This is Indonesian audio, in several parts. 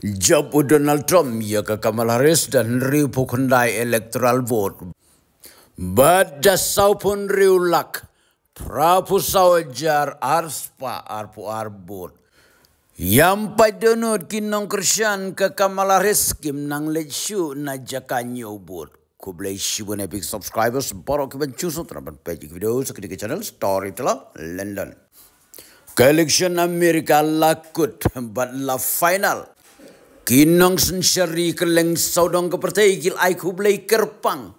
Jabu Donald Trump ya ke Kamala Harris dan ribu kendai electoral vote. Badasau pun riu lak. Prapu sawajar arspa arpu arbut. Yang padunut kinong kersian ke Kamala Harris kim nang lecu na jakanyo bud. Kublai shibun epic subscribers borok kiban cusu terapan page video seketika channel Storyteller London. Collection America lakut but la final. Kinang sensyari keleng saudang kepertai gil ai kublai kerpang.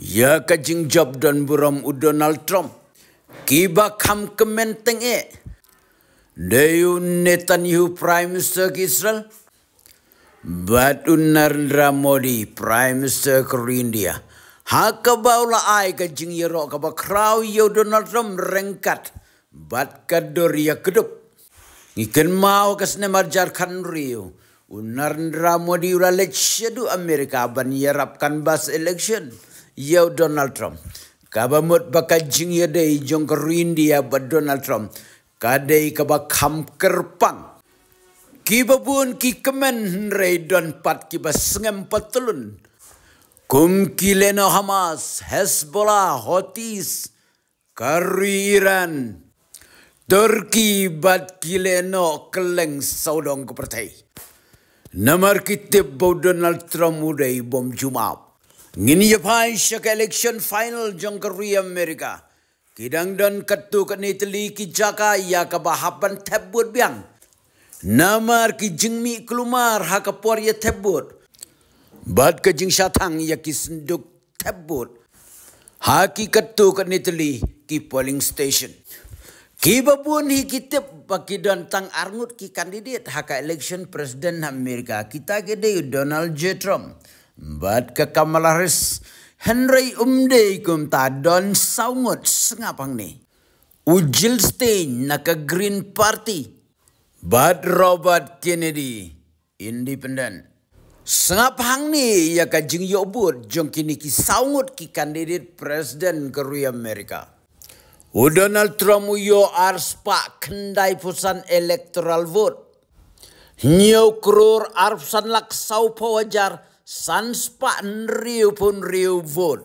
Ya kajing job dan buram u Donald Trump. Kiba kam kementeng e. Dayu Netanyahu Prime Minister Israel. Batun Narendra Modi Prime Minister ke India. Haka baula ai kajing yero kaba krau yo Donald Trump rengkat. Bat kador ya kedup. Ikan mau kasne marjar kan riu. Narendra Modi ura election du Amerika ban yerapkan bas election yau Donald Trump. Kabamut baka jing yadai jong India bad Donald Trump. Kadai kaba ham kerpang. Kiba bun ki kemen rei don pat kiba sengem patulun. Kum kileno Hamas, Hezbollah, Hotis, Kari Iran, Turki bat kileno keleng saudong kepertai. Namar कित्ते बो Donald Trump उडे बम जुमाप ngini yapai shak election final jongkari ya Amerika kidang don katu kan Italy ki jaka ya ka bahapan tebut biang namar ki jingmi kelumar hakapor ya tebut bad ka jing satang ya ki senduk tebut haki katu kan Italy ki polling station Kiba pun hi kita bagi tang armut ki kandidat hak election presiden Amerika kita gede Donald J Trump. Bat ke Kamala Harris Henry umde kum ta don saungut sengapang ni. Ujil Stein naka Green Party. Bat Robert Kennedy Independent. Sengapang ni ya kajing yobut jong kini ki saungut ki kandidat presiden ke Amerika. O oh, Donald Trump yo arspa kendai pusan electoral vote. Nyo krur arpsan lak sau pawajar sanspa nriu pun riu vote.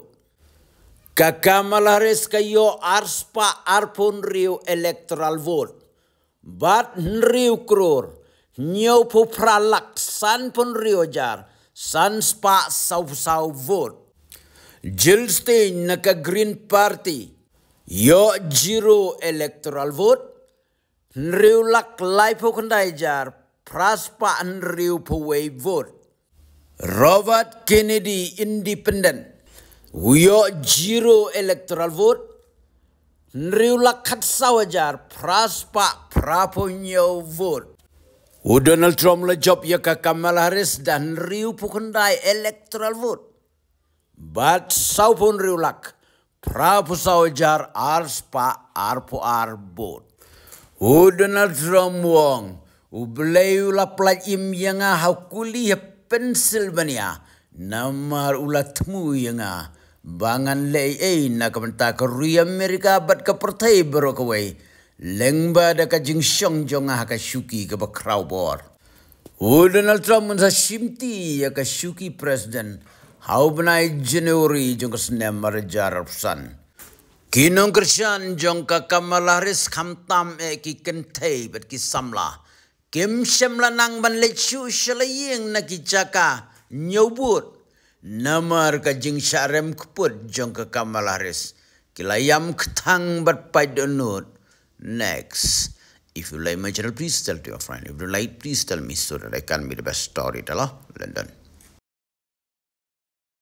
Kakamala yo kayo arspa arpun riu electoral vote. Bat nriu krur nyo pu pralak san pun riu jar sanspa sau sau vote. Jill Stein naka Green Party Yo jiro Electoral Vote Nriu lak lai po kandai Praspa nriu po vote Robert Kennedy Independent Yo jiro Electoral Vote Nriu lak khat sawajar Praspa Praponyo Vote U Donald Trump le job ya ka Kamala Harris dan Riu Pukundai electoral vote. But sau pun Riu lak. Trafusaujar arspa arpo arbot. O Donald Trump wong, u bleu la plat im yanga hakuli Pennsylvania. Namar ulat temu yanga. Bangan lei ei na kamenta ka ri Amerika bat ka pertai Lengba da ka jing shong jonga ka shuki ka bakrau bor. O Donald Trump sa ya ka shuki president haubnai januari jong kasne marjar san kinong krishan jong ka kamalaris khamtam e ki kenthei bet ki kim shemla nang ban le chu shalayeng na ki nyobut namar ka jing sharem khput jong ka kilayam ketang bat next If you like my channel, please tell to your friend. If you like, please tell me so that I can be the best storyteller. London.